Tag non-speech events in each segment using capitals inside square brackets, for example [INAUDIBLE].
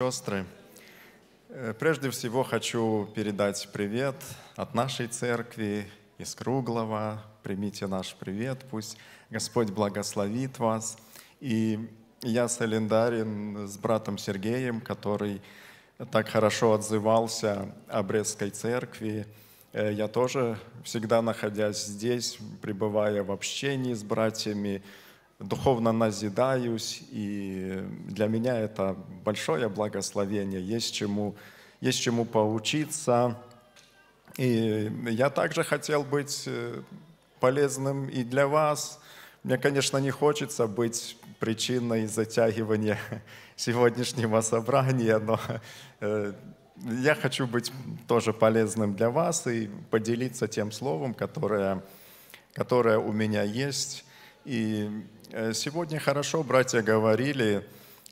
Сестры, э, прежде всего хочу передать привет от нашей церкви из Круглого. Примите наш привет, пусть Господь благословит вас. И я солидарен с братом Сергеем, который так хорошо отзывался о Брестской церкви. Э, я тоже, всегда находясь здесь, пребывая в общении с братьями, духовно назидаюсь, и для меня это большое благословение, есть чему, есть чему поучиться. И я также хотел быть э, полезным и для вас. Мне, конечно, не хочется быть причиной затягивания [LAUGHS] сегодняшнего собрания, но э, я хочу быть тоже полезным для вас и поделиться тем словом, которое, которое у меня есть. И Э, сегодня хорошо братья говорили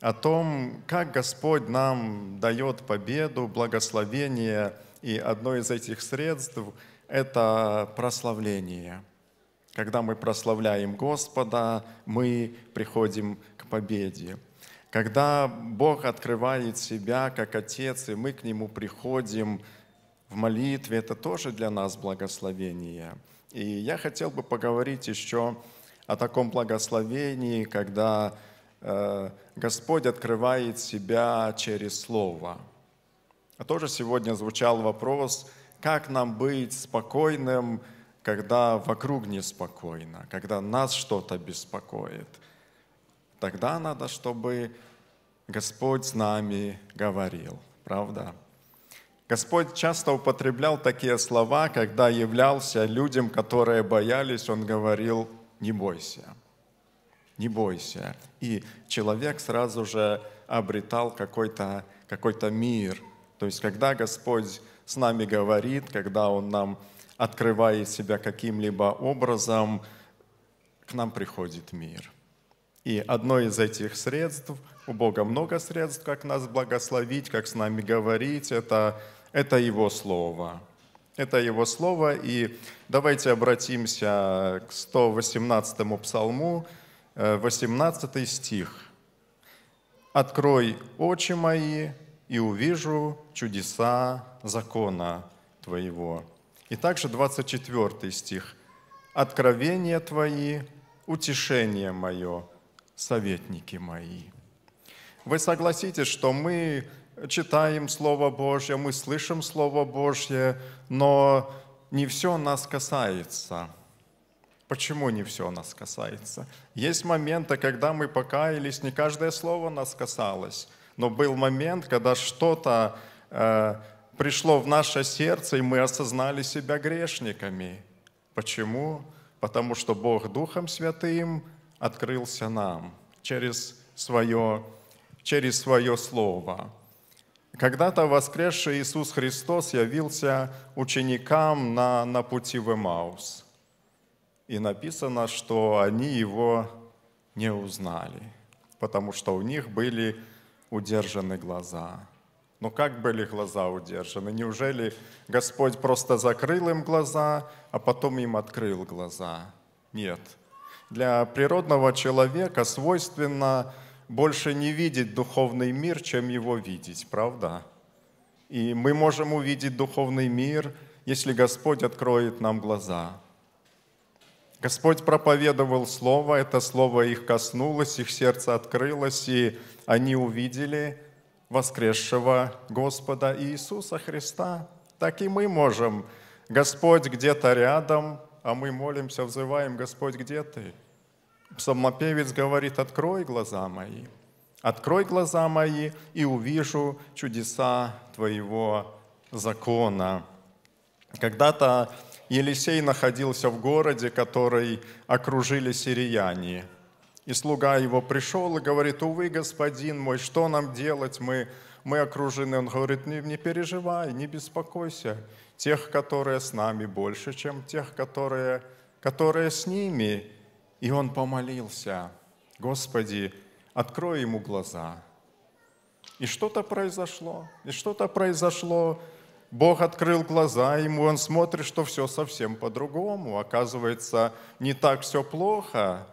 о том, как Господь нам дает победу, благословение, и одно из этих средств – это прославление. Когда мы прославляем Господа, мы приходим к победе. Когда Бог открывает себя как Отец, и мы к Нему приходим в молитве, это тоже для нас благословение. И я хотел бы поговорить еще о о таком благословении, когда э, Господь открывает себя через Слово. А тоже сегодня звучал вопрос, как нам быть спокойным, когда вокруг неспокойно, когда нас что-то беспокоит. Тогда надо, чтобы Господь с нами говорил, правда? Господь часто употреблял такие слова, когда являлся людям, которые боялись, Он говорил – не бойся, не бойся. И человек сразу же обретал какой-то какой, -то, мир. То есть, когда Господь с нами говорит, когда Он нам открывает себя каким-либо образом, к нам приходит мир. И одно из этих средств, у Бога много средств, как нас благословить, как с нами говорить, это, это Его Слово. Это его слово, и давайте обратимся к 118 му псалму, 18 э, стих. «Открой очи мои, и увижу чудеса закона Твоего». И также 24 стих. «Откровения Твои, утешение мое, советники мои». Вы согласитесь, что мы читаем Слово Божье, мы слышим Слово Божье, но не все нас касается. Почему не все нас касается? Есть моменты, когда мы покаялись, не каждое слово нас касалось, но был момент, когда что-то э, пришло в наше сердце, и мы осознали себя грешниками. Почему? Потому что Бог Духом Святым открылся нам через свое, через свое Слово. Когда-то воскресший Иисус Христос явился ученикам на, на пути в Эмаус. И написано, что они его не узнали, потому что у них были удержаны глаза. Но как были глаза удержаны? Неужели Господь просто закрыл им глаза, а потом им открыл глаза? Нет. Для природного человека свойственно больше не видеть духовный мир, чем его видеть, правда? И мы можем увидеть духовный мир, если Господь откроет нам глаза. Господь проповедовал Слово, это Слово их коснулось, их сердце открылось, и они увидели воскресшего Господа Иисуса Христа. Так и мы можем. Господь где-то рядом, а мы молимся, взываем, Господь, где ты? Псалмопевец говорит, открой глаза мои, открой глаза мои и увижу чудеса твоего закона. Когда-то Елисей находился в городе, который окружили сирияне. И слуга его пришел и говорит, увы, господин мой, что нам делать? Мы, мы окружены. Он говорит, не, не переживай, не беспокойся. Тех, которые с нами, больше, чем тех, которые, которые с ними. И он помолился, Господи, открой ему глаза. И что-то произошло, и что-то произошло. Бог открыл глаза ему, он смотрит, что все совсем по-другому. Оказывается, не так все плохо.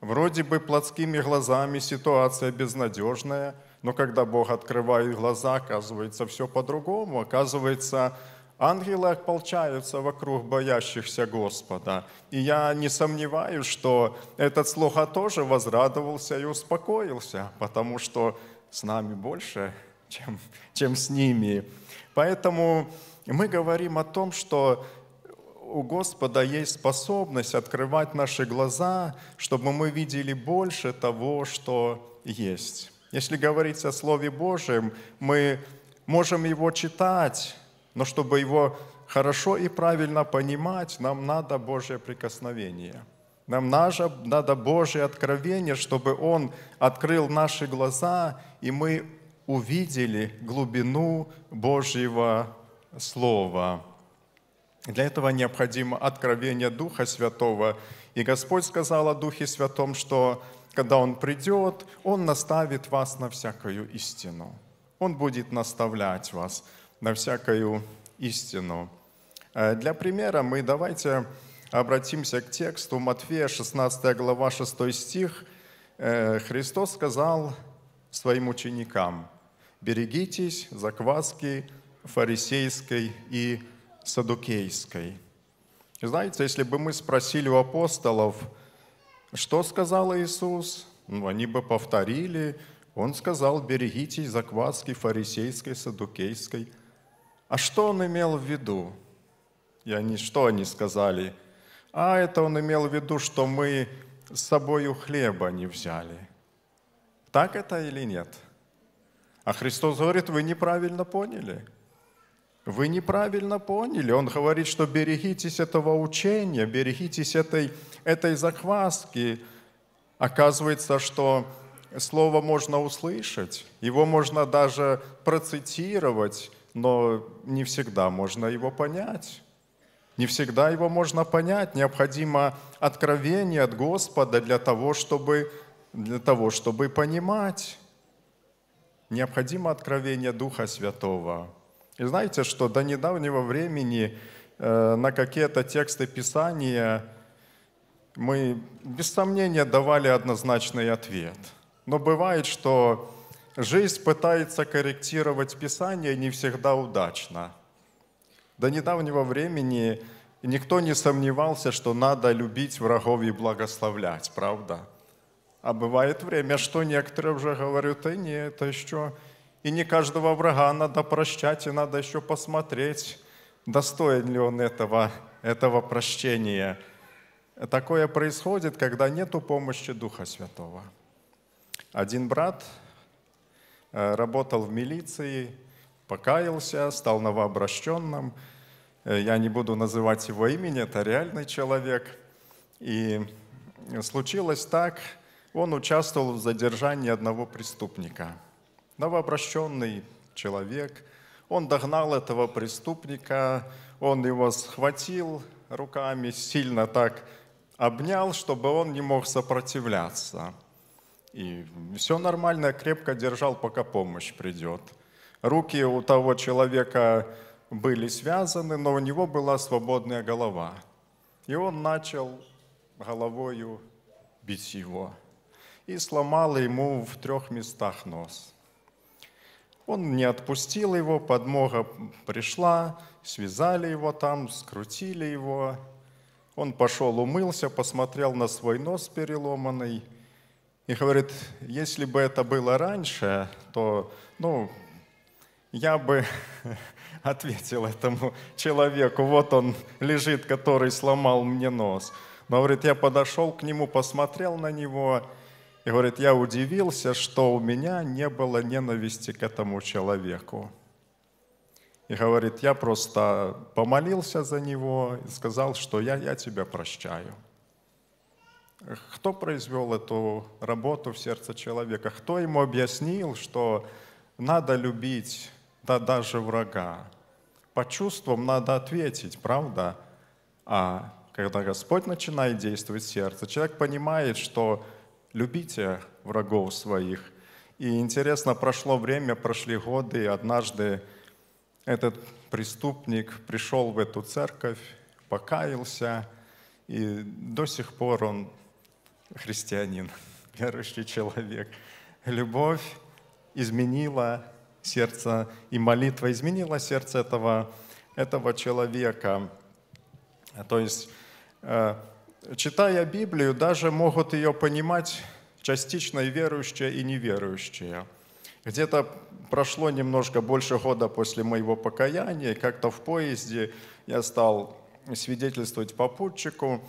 Вроде бы плотскими глазами ситуация безнадежная, но когда Бог открывает глаза, оказывается, все по-другому. Оказывается, Ангелы ополчаются вокруг боящихся Господа. И я не сомневаюсь, что этот слуга тоже возрадовался и успокоился, потому что с нами больше, чем, чем с ними. Поэтому мы говорим о том, что у Господа есть способность открывать наши глаза, чтобы мы видели больше того, что есть. Если говорить о Слове Божьем, мы можем его читать, но чтобы его хорошо и правильно понимать, нам надо Божье прикосновение. Нам надо Божье откровение, чтобы Он открыл наши глаза, и мы увидели глубину Божьего Слова. Для этого необходимо откровение Духа Святого. И Господь сказал о Духе Святом, что когда Он придет, Он наставит вас на всякую истину. Он будет наставлять вас на всякую истину. Э, для примера мы давайте обратимся к тексту Матфея 16 глава 6 стих. «Э, Христос сказал своим ученикам, «Берегитесь закваски фарисейской и садукейской». Знаете, если бы мы спросили у апостолов, что сказал Иисус, ну, они бы повторили, он сказал, берегитесь закваски фарисейской, садукейской а что он имел в виду? И они, что они сказали? А это он имел в виду, что мы с собою хлеба не взяли. Так это или нет? А Христос говорит, вы неправильно поняли. Вы неправильно поняли. Он говорит, что берегитесь этого учения, берегитесь этой, этой захвастки. Оказывается, что слово можно услышать, его можно даже процитировать, но не всегда можно его понять. Не всегда его можно понять. Необходимо откровение от Господа для того, чтобы, для того, чтобы понимать. Необходимо откровение Духа Святого. И знаете, что до недавнего времени э, на какие-то тексты Писания мы без сомнения давали однозначный ответ. Но бывает, что Жизнь пытается корректировать Писание не всегда удачно. До недавнего времени никто не сомневался, что надо любить врагов и благословлять, правда? А бывает время, что некоторые уже говорят, и «Э, не, это еще... И не каждого врага надо прощать, и надо еще посмотреть, достоин ли он этого, этого прощения. Такое происходит, когда нету помощи Духа Святого. Один брат Э, работал в милиции, покаялся, стал новообращенным. Э, я не буду называть его имени, это реальный человек. И случилось так, он участвовал в задержании одного преступника. Новообращенный человек, он догнал этого преступника, он его схватил руками, сильно так обнял, чтобы он не мог сопротивляться – и все нормально, крепко держал, пока помощь придет. Руки у того человека были связаны, но у него была свободная голова. И он начал головою бить его. И сломал ему в трех местах нос. Он не отпустил его, подмога пришла, связали его там, скрутили его. Он пошел умылся, посмотрел на свой нос переломанный – и говорит, если бы это было раньше, то, ну, я бы [LAUGHS] ответил этому человеку, вот он лежит, который сломал мне нос. Но, говорит, я подошел к нему, посмотрел на него, и, говорит, я удивился, что у меня не было ненависти к этому человеку. И говорит, я просто помолился за него и сказал, что я, я тебя прощаю. Кто произвел эту работу в сердце человека? Кто ему объяснил, что надо любить да, даже врага? По чувствам надо ответить, правда? А когда Господь начинает действовать в сердце, человек понимает, что любите врагов своих. И интересно, прошло время, прошли годы, и однажды этот преступник пришел в эту церковь, покаялся, и до сих пор он христианин, верующий человек. Любовь изменила сердце, и молитва изменила сердце этого, этого человека. То есть, э, читая Библию, даже могут ее понимать частично и верующие, и неверующие. Где-то прошло немножко больше года после моего покаяния, как-то в поезде я стал свидетельствовать попутчику,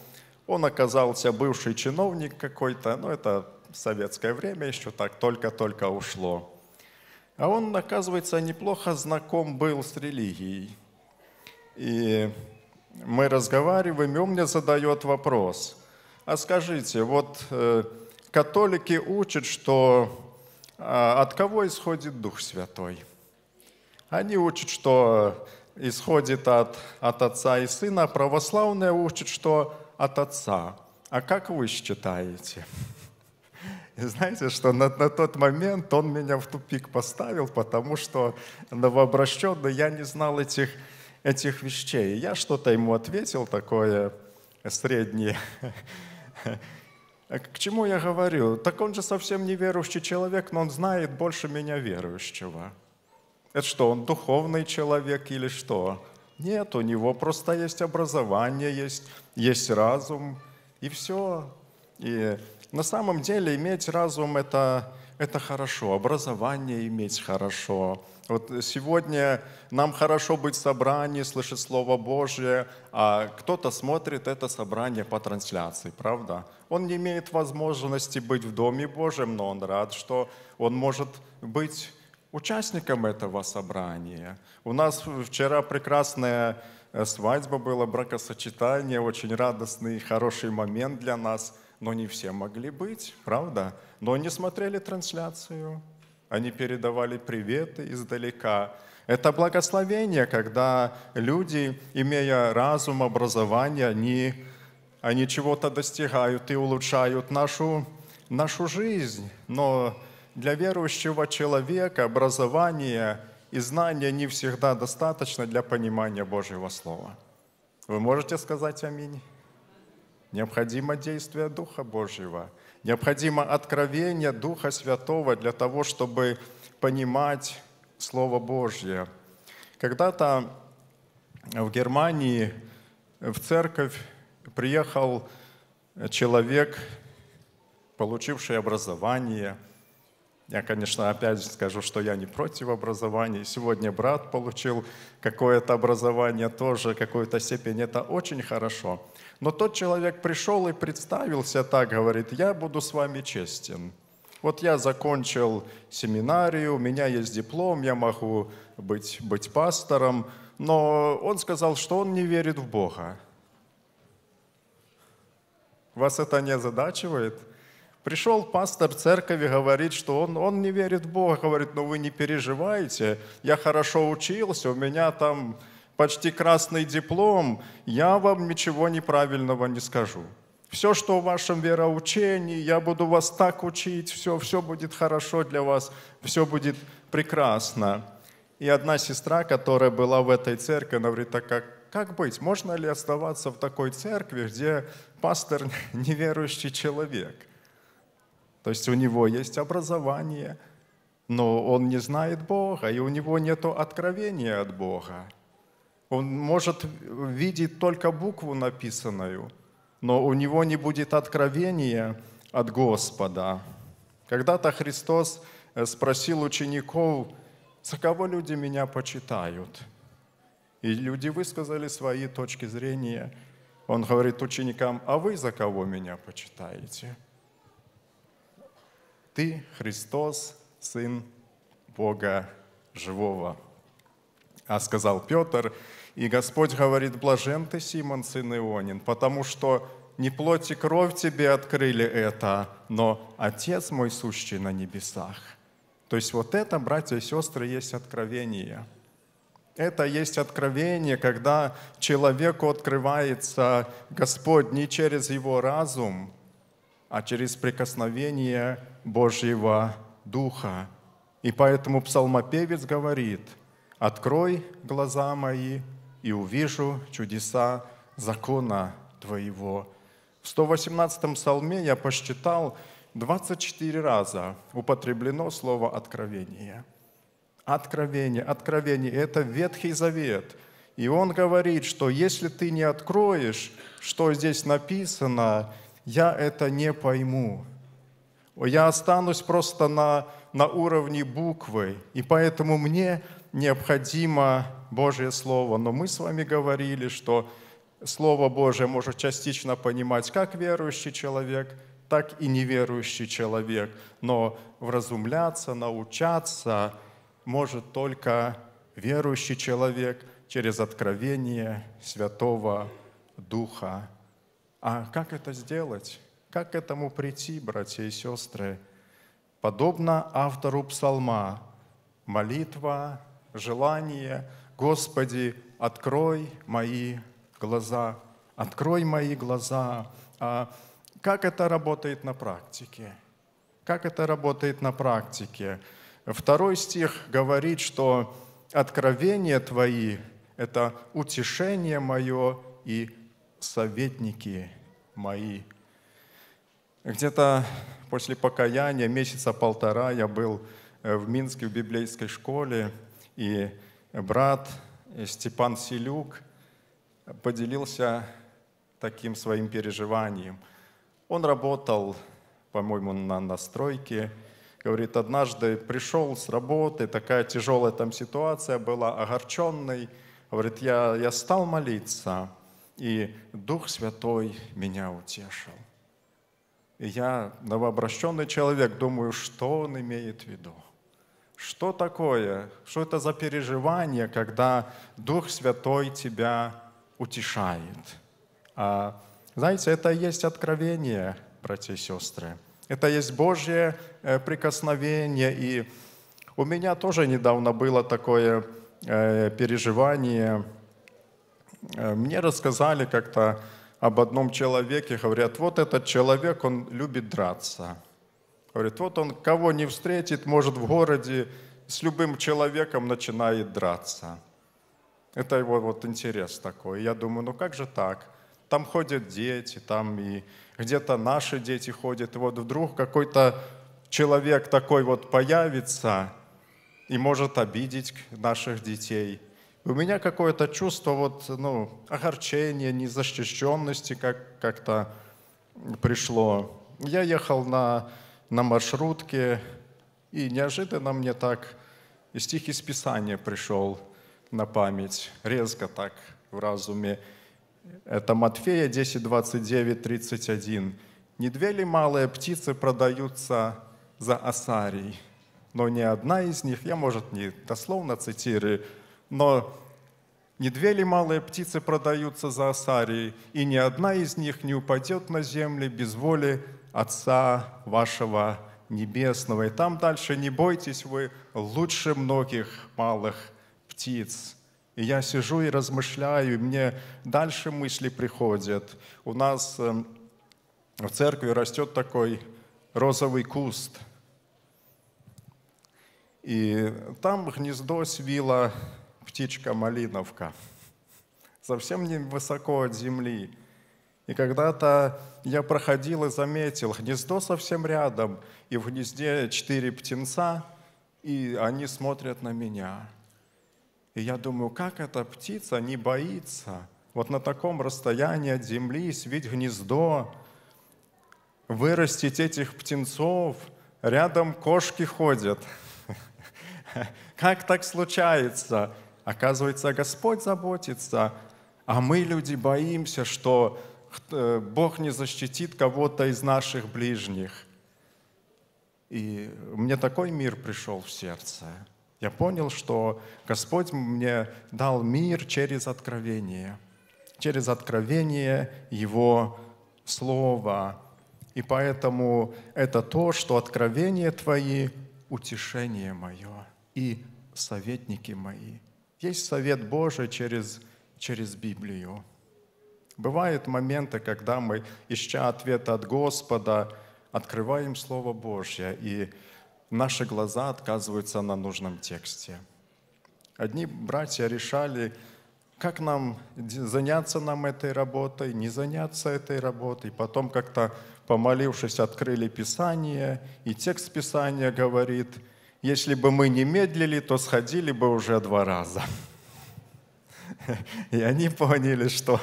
он оказался бывший чиновник какой-то, но ну, это советское время еще так только-только ушло. А он, оказывается, неплохо знаком был с религией. И мы разговариваем, и он мне задает вопрос. А скажите, вот э, католики учат, что а, от кого исходит Дух Святой? Они учат, что исходит от, от Отца и Сына, а православные учат, что от отца. А как вы считаете? И [LAUGHS] знаете, что на, на тот момент он меня в тупик поставил, потому что новообращенный, я не знал этих, этих вещей. я что-то ему ответил такое среднее. [LAUGHS] К чему я говорю? Так он же совсем не верующий человек, но он знает больше меня верующего. Это что, он духовный человек или что? Нет, у него просто есть образование, есть есть разум, и все. И на самом деле иметь разум это, это хорошо, образование иметь хорошо. Вот сегодня нам хорошо быть в собрании, слышать Слово Божье, а кто-то смотрит это собрание по трансляции, правда? Он не имеет возможности быть в Доме Божьем, но он рад, что он может быть участником этого собрания. У нас вчера прекрасная Э, свадьба была, бракосочетание, очень радостный, хороший момент для нас. Но не все могли быть, правда? Но они смотрели трансляцию, они передавали приветы издалека. Это благословение, когда люди, имея разум, образование, они, они чего-то достигают и улучшают нашу, нашу жизнь. Но для верующего человека образование – и знания не всегда достаточно для понимания Божьего Слова. Вы можете сказать аминь? Необходимо действие Духа Божьего. Необходимо откровение Духа Святого для того, чтобы понимать Слово Божье. Когда-то в Германии в церковь приехал человек, получивший образование – я, конечно, опять же скажу, что я не против образования. Сегодня брат получил какое-то образование тоже, какую-то степень. Это очень хорошо. Но тот человек пришел и представился так, говорит, я буду с вами честен. Вот я закончил семинарию, у меня есть диплом, я могу быть, быть пастором, но он сказал, что он не верит в Бога. Вас это не озадачивает? Пришел пастор церкви, говорит, что он, он не верит в Бога, говорит, ну вы не переживайте, я хорошо учился, у меня там почти красный диплом, я вам ничего неправильного не скажу. Все, что в вашем вероучении, я буду вас так учить, все, все будет хорошо для вас, все будет прекрасно. И одна сестра, которая была в этой церкви, она говорит, так как, как быть, можно ли оставаться в такой церкви, где пастор [LAUGHS] неверующий человек? То есть у него есть образование, но он не знает Бога, и у него нет откровения от Бога. Он может видеть только букву написанную, но у него не будет откровения от Господа. Когда-то Христос э, спросил учеников, за кого люди меня почитают? И люди высказали свои точки зрения. Он говорит ученикам, а вы за кого меня почитаете? Ты Христос, Сын Бога Живого. А сказал Петр, и Господь говорит, блажен ты, Симон, сын Ионин, потому что не плоть и кровь тебе открыли это, но Отец мой сущий на небесах. То есть вот это, братья и сестры, есть откровение. Это есть откровение, когда человеку открывается Господь не через его разум, а через прикосновение Божьего Духа. И поэтому псалмопевец говорит, «Открой глаза мои, и увижу чудеса закона Твоего». В 118-м псалме я посчитал 24 раза употреблено слово «откровение». Откровение, откровение – это Ветхий Завет. И он говорит, что если ты не откроешь, что здесь написано, я это не пойму. Я останусь просто на, на уровне буквы, и поэтому мне необходимо Божье Слово. Но мы с вами говорили, что Слово Божие может частично понимать как верующий человек, так и неверующий человек. Но вразумляться, научаться может только верующий человек через откровение Святого Духа. А как это сделать? Как к этому прийти, братья и сестры? Подобно автору псалма, молитва, желание, Господи, открой мои глаза, открой мои глаза. А как это работает на практике? Как это работает на практике? Второй стих говорит, что откровения Твои – это утешение мое и советники мои. Где-то после покаяния, месяца полтора, я был э, в Минске в библейской школе, и брат э, Степан Селюк поделился таким своим переживанием. Он работал, по-моему, на настройке, говорит, однажды пришел с работы, такая тяжелая там ситуация была, огорченный, говорит, я, я стал молиться, и Дух Святой меня утешил. И я, новообращенный человек, думаю, что он имеет в виду? Что такое? Что это за переживание, когда Дух Святой тебя утешает? А, знаете, это и есть откровение, братья и сестры. Это есть Божье э, прикосновение. И у меня тоже недавно было такое э, переживание – Э, мне рассказали как-то об одном человеке, говорят, вот этот человек, он любит драться. Говорит, вот он кого не встретит, может в городе с любым человеком начинает драться. Это его вот интерес такой. Я думаю, ну как же так? Там ходят дети, там и где-то наши дети ходят. И вот вдруг какой-то человек такой вот появится и может обидеть наших детей – у меня какое-то чувство вот, ну, огорчения, незащищенности как- как-то пришло. Я ехал на, на маршрутке, и неожиданно мне так и стих из Писания пришел на память, резко так в разуме. Это Матфея 10, 29, 31. «Не две ли малые птицы продаются за осарий, но ни одна из них, я, может, не дословно цитирую, но не две ли малые птицы продаются за осарии, и ни одна из них не упадет на землю без воли Отца вашего Небесного. И там дальше не бойтесь вы лучше многих малых птиц. И я сижу и размышляю, и мне дальше мысли приходят. У нас эм, в церкви растет такой розовый куст. И там гнездо свила птичка-малиновка, совсем не высоко от земли. И когда-то я проходил и заметил, гнездо совсем рядом, и в гнезде четыре птенца, и они смотрят на меня. И я думаю, как эта птица не боится вот на таком расстоянии от земли свить гнездо, вырастить этих птенцов, рядом кошки ходят. [LAUGHS] Как так случается? Оказывается, Господь заботится, а мы, люди, боимся, что э, Бог не защитит кого-то из наших ближних. И мне такой мир пришел в сердце. Я понял, что Господь мне дал мир через откровение, через откровение Его Слова. И поэтому это то, что Откровение Твои — утешение мое и советники мои — есть совет Божий через, через Библию. Бывают моменты, когда мы, ища ответ от Господа, открываем Слово Божье, и наши глаза отказываются на нужном тексте. Одни братья решали, как нам заняться нам этой работой, не заняться этой работой. Потом как-то, помолившись, открыли Писание, и текст Писания говорит – если бы мы не медлили, то сходили бы уже два раза. И они поняли, что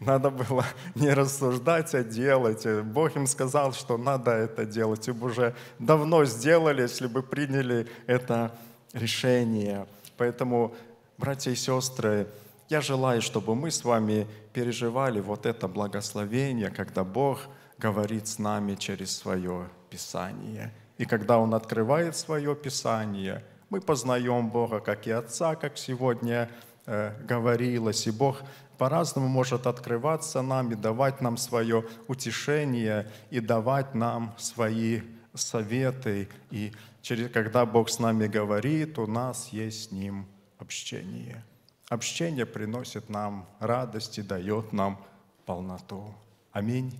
надо было не рассуждать, а делать. Бог им сказал, что надо это делать. И бы уже давно сделали, если бы приняли это решение. Поэтому, братья и сестры, я желаю, чтобы мы с вами переживали вот это благословение, когда Бог говорит с нами через свое Писание – и когда Он открывает свое Писание, мы познаем Бога как и Отца, как сегодня э, говорилось. И Бог по-разному может открываться нам и давать нам свое утешение, и давать нам свои советы. И через, когда Бог с нами говорит, у нас есть с Ним общение. Общение приносит нам радость и дает нам полноту. Аминь.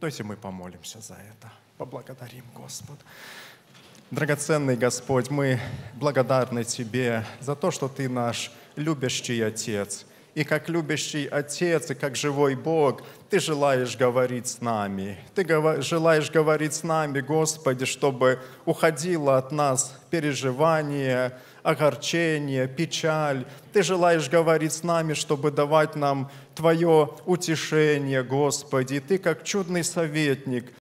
Давайте мы помолимся за это поблагодарим Господь, Драгоценный Господь, мы благодарны Тебе за то, что Ты наш любящий Отец. И как любящий Отец, и как живой Бог, Ты желаешь говорить с нами. Ты желаешь говорить с нами, Господи, чтобы уходило от нас переживание, огорчение, печаль. Ты желаешь говорить с нами, чтобы давать нам Твое утешение, Господи. Ты как чудный советник